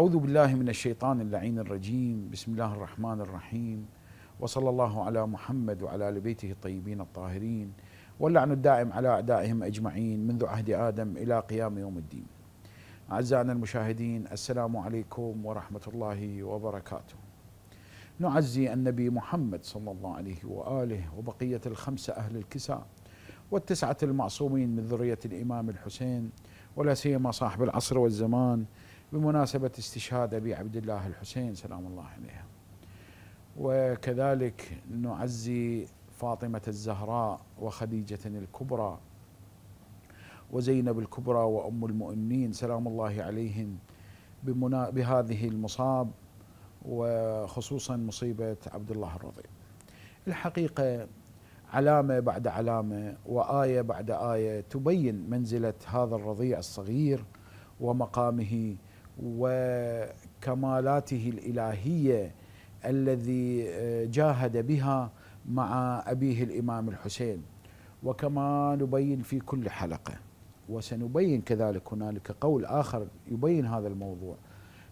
أعوذ بالله من الشيطان اللعين الرجيم بسم الله الرحمن الرحيم وصلى الله على محمد وعلى آل بيته الطيبين الطاهرين واللعن الدائم على أعدائهم أجمعين منذ عهد آدم إلى قيام يوم الدين أعزائنا المشاهدين السلام عليكم ورحمة الله وبركاته نعزي النبي محمد صلى الله عليه وآله وبقية الخمسة أهل الكساء والتسعة المعصومين من ذرية الإمام الحسين ولا سيما صاحب العصر والزمان بمناسبة استشهاد أبي عبد الله الحسين سلام الله عليه وكذلك نعزي فاطمة الزهراء وخديجة الكبرى وزينب الكبرى وأم المؤمنين سلام الله عليهم بهذه المصاب وخصوصا مصيبة عبد الله الرضيع الحقيقة علامة بعد علامة وآية بعد آية تبين منزلة هذا الرضيع الصغير ومقامه وكمالاته الالهيه الذي آه، جاهد بها مع ابيه الامام الحسين وكما نبين في كل حلقه وسنبين كذلك هنالك قول اخر يبين هذا الموضوع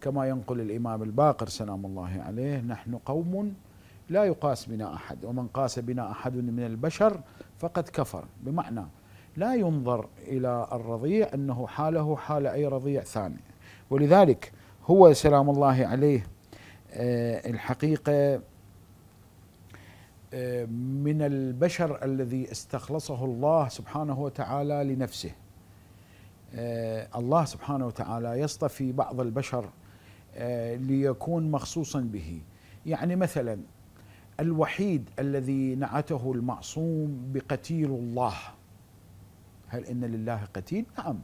كما ينقل الامام الباقر سلام الله عليه نحن قوم لا يقاس بنا احد ومن قاس بنا احد من البشر فقد كفر بمعنى لا ينظر الى الرضيع انه حاله حال اي رضيع ثاني ولذلك هو سلام الله عليه آه، الحقيقه آه، من البشر الذي استخلصه الله سبحانه وتعالى لنفسه آه، الله سبحانه وتعالى يصطفي بعض البشر ليكون مخصوصا به يعني مثلا الوحيد الذي نعته المعصوم بقتيل الله هل ان لله قتيل نعم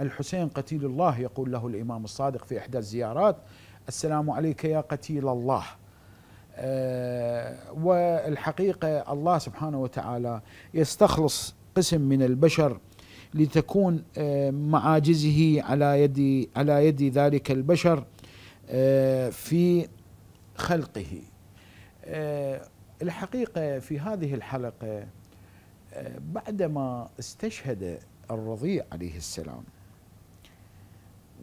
الحسين قتيل الله يقول له الإمام الصادق في إحدى الزيارات السلام عليك يا قتيل الله آه، والحقيقة الله سبحانه وتعالى يستخلص قسم من البشر لتكون آه، معاجزه على يد على يد ذلك البشر آه، في خلقه الحقيقة في هذه الحلقة بعدما استشهد الرضيع عليه السلام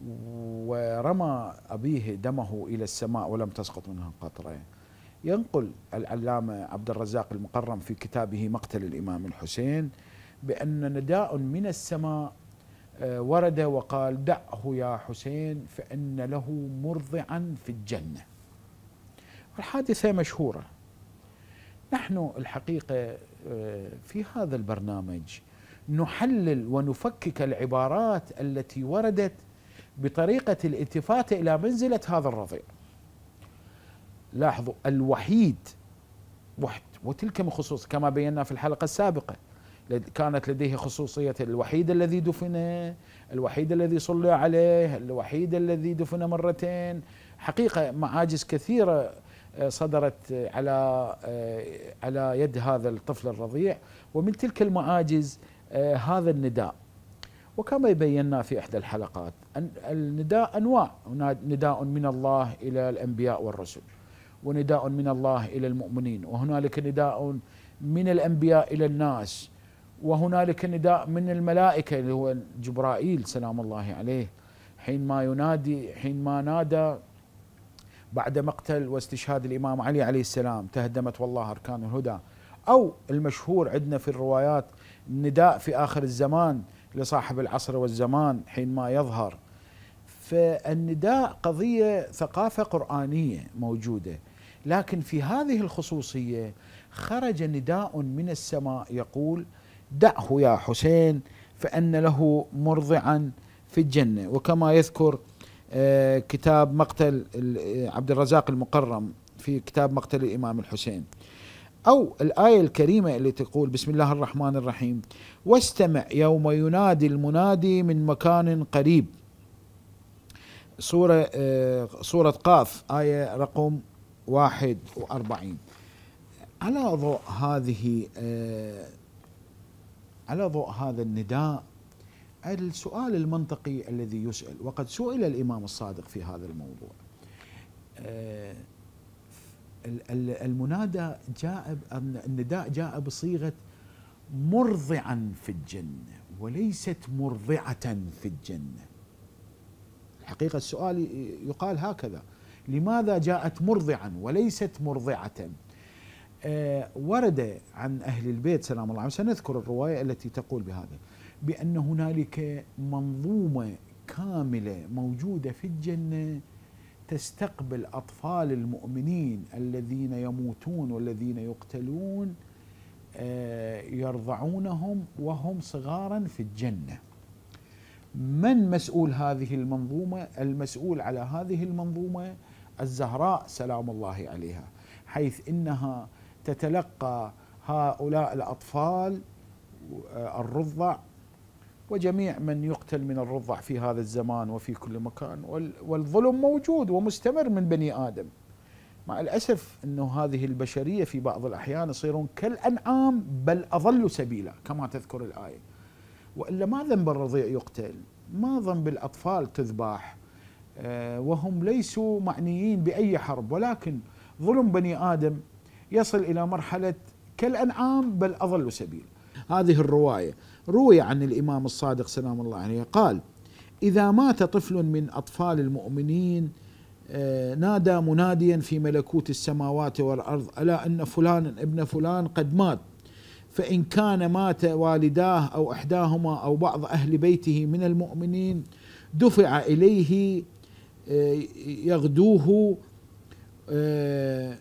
ورمى أبيه دمه إلى السماء ولم تسقط منها قطرة ينقل العلامة عبد الرزاق المقرم في كتابه مقتل الإمام الحسين بأن نداء من السماء آه، ورد وقال دعه يا حسين فإن له مرضعا في الجنة الحادثة مشهورة نحن الحقيقة آه، في هذا البرنامج نحلل ونفكك العبارات التي وردت بطريقة الالتفات إلى منزلة هذا الرضيع لاحظوا الوحيد وحد وتلك من خصوص كما بينا في الحلقة السابقة كانت لديه خصوصية الوحيد الذي دفن الوحيد الذي صلى عليه الوحيد الذي دفن مرتين حقيقة معاجز كثيرة آه، صدرت آه، على آه، على يد هذا الطفل الرضيع ومن تلك المعاجز هذا النداء وكما بينا في إحدى الحلقات أن النداء أنواع نداء من الله إلى الأنبياء والرسل ونداء من الله إلى المؤمنين وهنالك نداء من الأنبياء إلى الناس وهنالك نداء من الملائكة اللي هو جبرائيل سلام الله عليه حينما ينادي حينما نادى بعد مقتل واستشهاد الإمام علي عليه السلام تهدمت والله أركان الهدى أو المشهور عندنا في الروايات نداء في آخر الزمان لصاحب العصر والزمان حينما يظهر فالنداء قضية ثقافة قرآنية موجودة لكن في هذه الخصوصية خرج نداء من السماء يقول دعه يا حسين فأن له مرضعا في الجنة وكما يذكر آه، كتاب مقتل آه، عبد الرزاق المقرم في كتاب مقتل الإمام الحسين أو الآية الكريمة اللي تقول بسم الله الرحمن الرحيم واستمع يوم ينادي المنادي من مكان قريب سورة آه، سورة قاف آية رقم 41 على ضوء هذه آه، على ضوء هذا النداء السؤال المنطقي الذي يسأل وقد سئل الإمام الصادق في هذا الموضوع آه، المنادى جاء النداء جاء بصيغه مرضعا في الجنه وليست مرضعه في الجنه. الحقيقه السؤال يقال هكذا لماذا جاءت مرضعا وليست مرضعه؟ آه، ورد عن أهل البيت سلام الله عليه سنذكر الرواية التي تقول بهذا بأن هنالك منظومة كاملة موجودة في الجنة تستقبل اطفال المؤمنين الذين يموتون والذين يقتلون آه، يرضعونهم وهم صغارا في الجنه. من مسؤول هذه المنظومه؟ المسؤول على هذه المنظومه الزهراء سلام الله عليها حيث انها تتلقى هؤلاء الاطفال آه، الرضع وجميع من يقتل من الرضع في هذا الزمان وفي كل مكان والظلم موجود ومستمر من بني آدم مع الأسف أنه هذه البشرية في بعض الأحيان يصيرون كالأنعام بل أضل سبيلا كما تذكر الآية وإلا ما ذنب الرضيع يقتل ما ذنب الأطفال تذبح آه، وهم ليسوا معنيين بأي حرب ولكن ظلم بني آدم يصل إلى مرحلة كالأنعام بل أضل سبيلا هذه الرواية روي عن الإمام الصادق سلام الله عليه قال إذا مات طفل من أطفال المؤمنين آه، نادى مناديا في ملكوت السماوات والأرض ألا أن فلان ابن فلان قد مات فإن كان مات والداه أو إحداهما أو بعض أهل بيته من المؤمنين دفع إليه آه، يغدوه آه،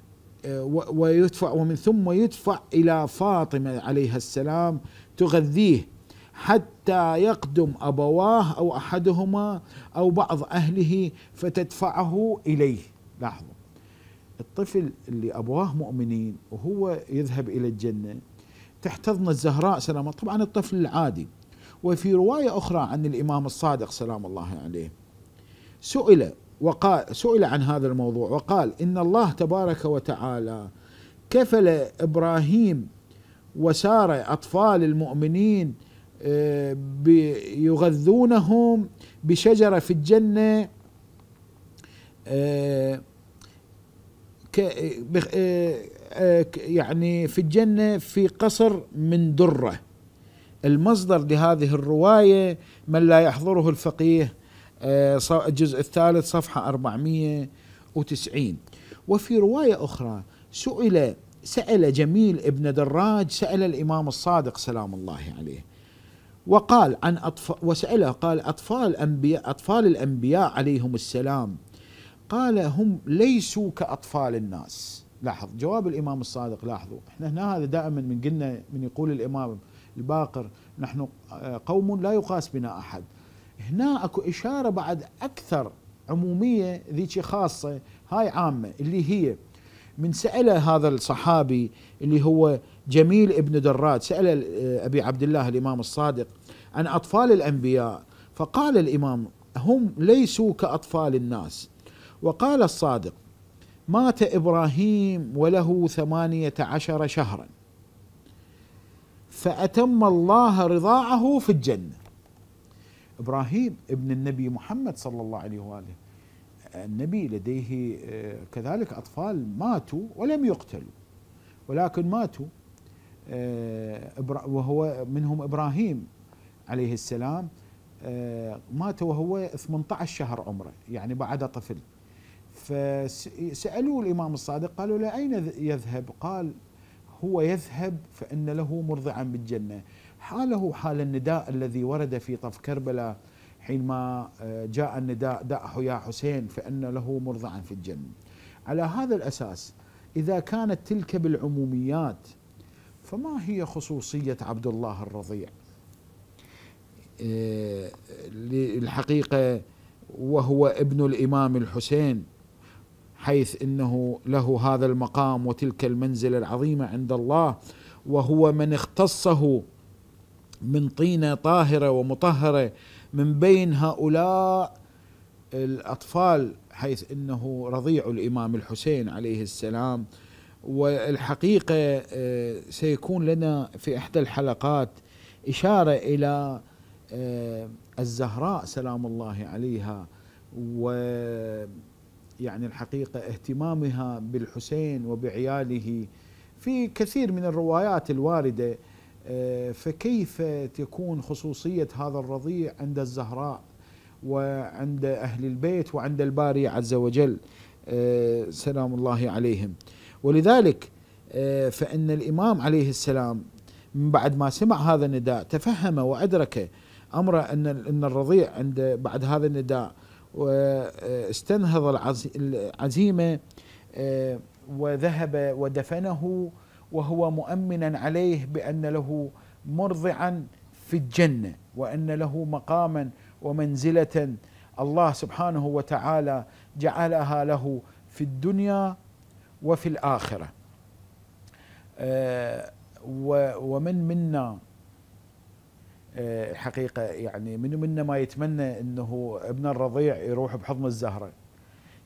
ويدفع ومن ثم يدفع إلى فاطمة عليها السلام تغذيه حتى يقدم أبواه أو أحدهما أو بعض أهله فتدفعه إليه لاحظوا الطفل اللي أبواه مؤمنين وهو يذهب إلى الجنة تحتضن الزهراء سلام طبعا الطفل العادي وفي رواية أخرى عن الإمام الصادق سلام الله عليه سئل وقال سئل عن هذا الموضوع وقال إن الله تبارك وتعالى كفل إبراهيم وسارة أطفال المؤمنين يغذونهم بشجرة في الجنة آه، آه، آه، يعني في الجنة في قصر من درة المصدر لهذه الرواية من لا يحضره الفقيه الجزء الثالث صفحة 490 وفي رواية أخرى سئل سأل جميل ابن دراج سأل الإمام الصادق سلام الله عليه وقال عن أطفال وسأله قال أطفال أنبياء أطفال الأنبياء عليهم السلام قال هم ليسوا كأطفال الناس لاحظ جواب الإمام الصادق لاحظوا احنا هنا هذا دائما من قلنا من يقول الإمام الباقر نحن آه، قوم لا يقاس بنا أحد هنا أكو إشارة بعد أكثر عمومية ذيك خاصة هاي عامة اللي هي من سأل هذا الصحابي اللي هو جميل ابن درات سأل أبي عبد الله الإمام الصادق عن أطفال الأنبياء فقال الإمام هم ليسوا كأطفال الناس وقال الصادق مات إبراهيم وله ثمانية عشر شهرا فأتم الله رضاعه في الجنة إبراهيم ابن النبي محمد صلى الله عليه وآله النبي لديه آه، كذلك أطفال ماتوا ولم يقتلوا ولكن ماتوا آه، وهو منهم إبراهيم عليه السلام آه، مات وهو 18 شهر عمره يعني بعد طفل فسألوه الإمام الصادق قالوا له أين يذهب قال هو يذهب فإن له مرضعا بالجنة حاله حال النداء الذي ورد في طف كربلاء حينما آه، جاء النداء دعه يا حسين فإن له مرضعا في الجنة على هذا الأساس إذا كانت تلك بالعموميات فما هي خصوصية عبد الله الرضيع الحقيقة آه، وهو ابن الإمام الحسين حيث انه له هذا المقام وتلك المنزله العظيمه عند الله وهو من اختصه من طينه طاهره ومطهره من بين هؤلاء الأطفال حيث أنه رضيع الإمام الحسين عليه السلام والحقيقة آه، سيكون لنا في إحدى الحلقات إشارة إلى آه، الزهراء سلام الله عليها و يعني الحقيقة اهتمامها بالحسين وبعياله في كثير من الروايات الواردة آه، فكيف تكون خصوصية هذا الرضيع عند الزهراء وعند أهل البيت وعند الباري عز وجل آه، سلام الله عليهم ولذلك آه، فإن الإمام عليه السلام من بعد ما سمع هذا النداء تفهم وأدرك أمر أن أن الرضيع عند بعد هذا النداء واستنهض العزيمة وذهب ودفنه وهو مؤمنا عليه بان له مرضعا في الجنه وان له مقاما ومنزله الله سبحانه وتعالى جعلها له في الدنيا وفي الاخره آه، ومن منا آه، حقيقه يعني من منا ما يتمنى انه ابن الرضيع يروح بحضن الزهره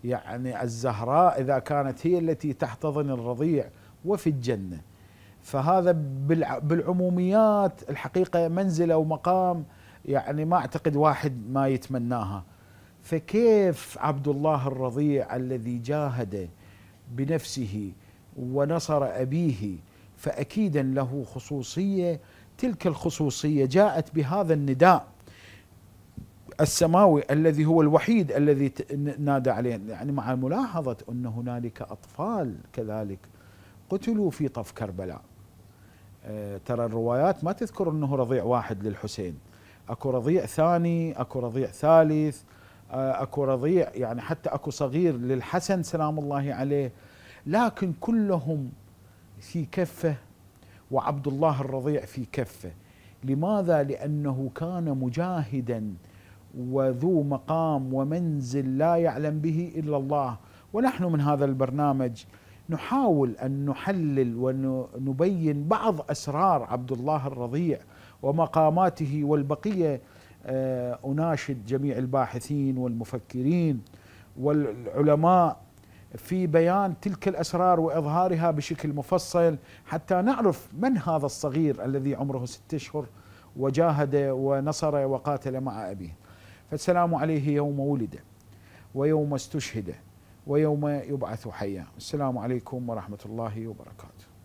يعني الزهراء اذا كانت هي التي تحتضن الرضيع وفي الجنة فهذا بالعموميات الحقيقة منزلة ومقام يعني ما أعتقد واحد ما يتمناها فكيف عبد الله الرضيع الذي جاهد بنفسه ونصر أبيه فأكيدا له خصوصية تلك الخصوصية جاءت بهذا النداء السماوي الذي هو الوحيد الذي نادى عليه يعني مع ملاحظة أن هنالك أطفال كذلك قتلوا في طف كربلاء آه، ترى الروايات ما تذكر انه رضيع واحد للحسين اكو رضيع ثاني اكو رضيع ثالث آه، اكو رضيع يعني حتى اكو صغير للحسن سلام الله عليه لكن كلهم في كفه وعبد الله الرضيع في كفه لماذا لانه كان مجاهدا وذو مقام ومنزل لا يعلم به الا الله ونحن من هذا البرنامج نحاول أن نحلل ونبين بعض أسرار عبد الله الرضيع ومقاماته والبقية آه، أناشد جميع الباحثين والمفكرين والعلماء في بيان تلك الأسرار وإظهارها بشكل مفصل حتى نعرف من هذا الصغير الذي عمره ست أشهر وجاهد ونصر وقاتل مع أبيه فالسلام عليه يوم ولد ويوم استشهد ويوم يبعث حيا السلام عليكم ورحمه الله وبركاته